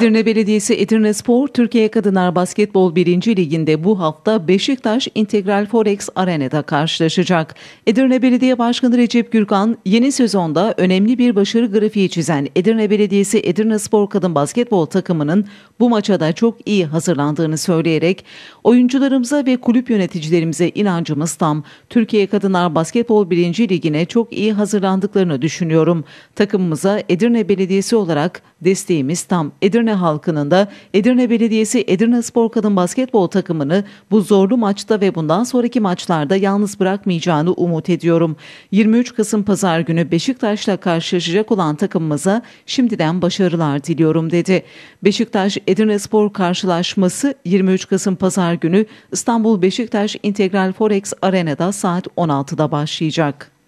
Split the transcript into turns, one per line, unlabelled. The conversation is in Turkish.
Edirne Belediyesi Edirne Spor, Türkiye Kadınlar Basketbol 1. Ligi'nde bu hafta Beşiktaş İntegral Forex Arena'da karşılaşacak. Edirne Belediye Başkanı Recep Gürkan, yeni sezonda önemli bir başarı grafiği çizen Edirne Belediyesi Edirne Spor Kadın Basketbol takımının bu maça da çok iyi hazırlandığını söyleyerek, oyuncularımıza ve kulüp yöneticilerimize inancımız tam, Türkiye Kadınlar Basketbol 1. Ligi'ne çok iyi hazırlandıklarını düşünüyorum. Takımımıza Edirne Belediyesi olarak desteğimiz tam. Edirne Edirne halkının da Edirne Belediyesi Edirne Spor Kadın Basketbol takımını bu zorlu maçta ve bundan sonraki maçlarda yalnız bırakmayacağını umut ediyorum. 23 Kasım Pazar günü Beşiktaş'la karşılaşacak olan takımımıza şimdiden başarılar diliyorum dedi. Beşiktaş Edirne Spor karşılaşması 23 Kasım Pazar günü İstanbul Beşiktaş İntegral Forex Arena'da saat 16'da başlayacak.